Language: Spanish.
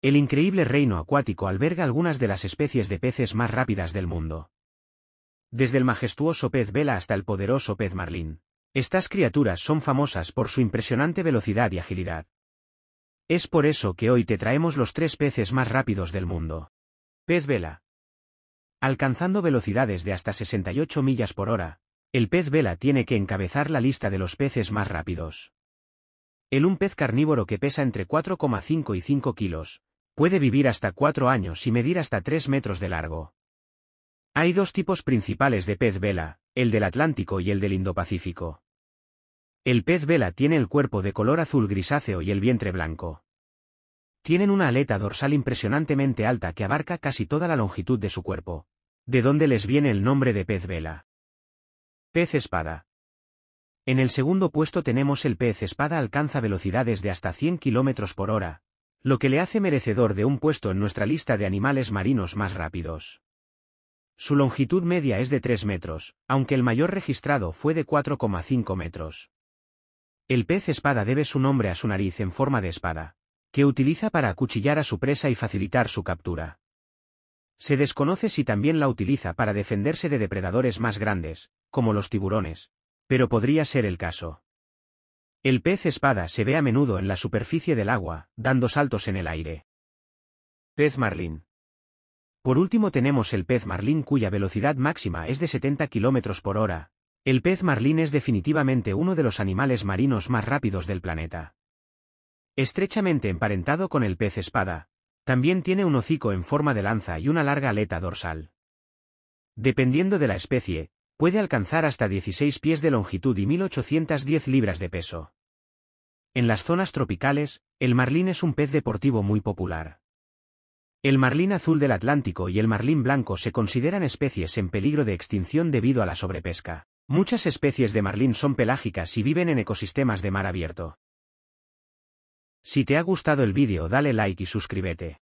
El increíble reino acuático alberga algunas de las especies de peces más rápidas del mundo. Desde el majestuoso pez vela hasta el poderoso pez marlín. Estas criaturas son famosas por su impresionante velocidad y agilidad. Es por eso que hoy te traemos los tres peces más rápidos del mundo. Pez vela. Alcanzando velocidades de hasta 68 millas por hora, el pez vela tiene que encabezar la lista de los peces más rápidos. El un pez carnívoro que pesa entre 4,5 y 5 kilos, Puede vivir hasta 4 años y medir hasta 3 metros de largo. Hay dos tipos principales de pez vela, el del Atlántico y el del Indo-Pacífico. El pez vela tiene el cuerpo de color azul grisáceo y el vientre blanco. Tienen una aleta dorsal impresionantemente alta que abarca casi toda la longitud de su cuerpo, de donde les viene el nombre de pez vela. Pez espada. En el segundo puesto tenemos el pez espada alcanza velocidades de hasta 100 km por hora, lo que le hace merecedor de un puesto en nuestra lista de animales marinos más rápidos. Su longitud media es de 3 metros, aunque el mayor registrado fue de 4,5 metros. El pez espada debe su nombre a su nariz en forma de espada, que utiliza para acuchillar a su presa y facilitar su captura. Se desconoce si también la utiliza para defenderse de depredadores más grandes, como los tiburones, pero podría ser el caso. El pez espada se ve a menudo en la superficie del agua, dando saltos en el aire. Pez marlín. Por último tenemos el pez marlín cuya velocidad máxima es de 70 km por hora. El pez marlín es definitivamente uno de los animales marinos más rápidos del planeta. Estrechamente emparentado con el pez espada, también tiene un hocico en forma de lanza y una larga aleta dorsal. Dependiendo de la especie, Puede alcanzar hasta 16 pies de longitud y 1810 libras de peso. En las zonas tropicales, el marlín es un pez deportivo muy popular. El marlín azul del Atlántico y el marlín blanco se consideran especies en peligro de extinción debido a la sobrepesca. Muchas especies de marlín son pelágicas y viven en ecosistemas de mar abierto. Si te ha gustado el vídeo dale like y suscríbete.